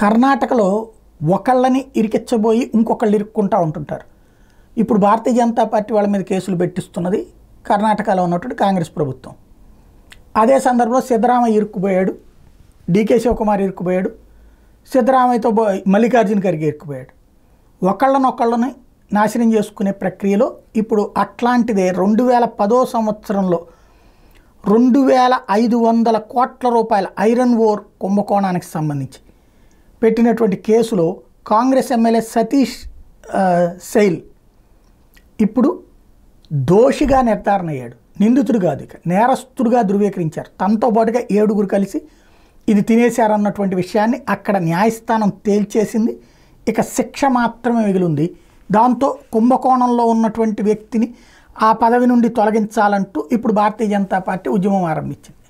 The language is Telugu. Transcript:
కర్ణాటకలో ఒకళ్ళని ఇరికిచ్చబోయి ఇంకొకళ్ళు ఇరుక్కుంటూ ఉంటుంటారు ఇప్పుడు భారతీయ జనతా పార్టీ వాళ్ళ మీద కేసులు పెట్టిస్తున్నది కర్ణాటకలో ఉన్నటువంటి కాంగ్రెస్ ప్రభుత్వం అదే సందర్భంలో సిద్ధరామయ్య ఇరుక్కుపోయాడు డీకే శివకుమార్ ఇరుక్కుపోయాడు సిద్ధరామయ్యతో మల్లికార్జున ఖర్గే ఇరుక్కుపోయాడు ఒకళ్ళనొకళ్ళని నాశనం చేసుకునే ప్రక్రియలో ఇప్పుడు అట్లాంటిదే రెండు వేల పదో సంవత్సరంలో రెండు వేల ఐదు వందల కోట్ల రూపాయల ఐరన్ ఓర్ కుంభకోణానికి సంబంధించి పెట్టినటువంటి కేసులో కాంగ్రెస్ ఎమ్మెల్యే సతీష్ శైల్ ఇప్పుడు దోషిగా నిర్ధారణ అయ్యాడు నిందితుడు కాదు ఇక నేరస్తుడుగా ధృవీకరించారు తనతో పాటుగా ఏడుగురు కలిసి ఇది తినేశారన్నటువంటి విషయాన్ని అక్కడ న్యాయస్థానం తేల్చేసింది ఇక శిక్ష మాత్రమే మిగిలింది దాంతో కుంభకోణంలో ఉన్నటువంటి వ్యక్తిని ఆ పదవి నుండి తొలగించాలంటూ ఇప్పుడు భారతీయ జనతా పార్టీ ఉద్యమం ఆరంభించింది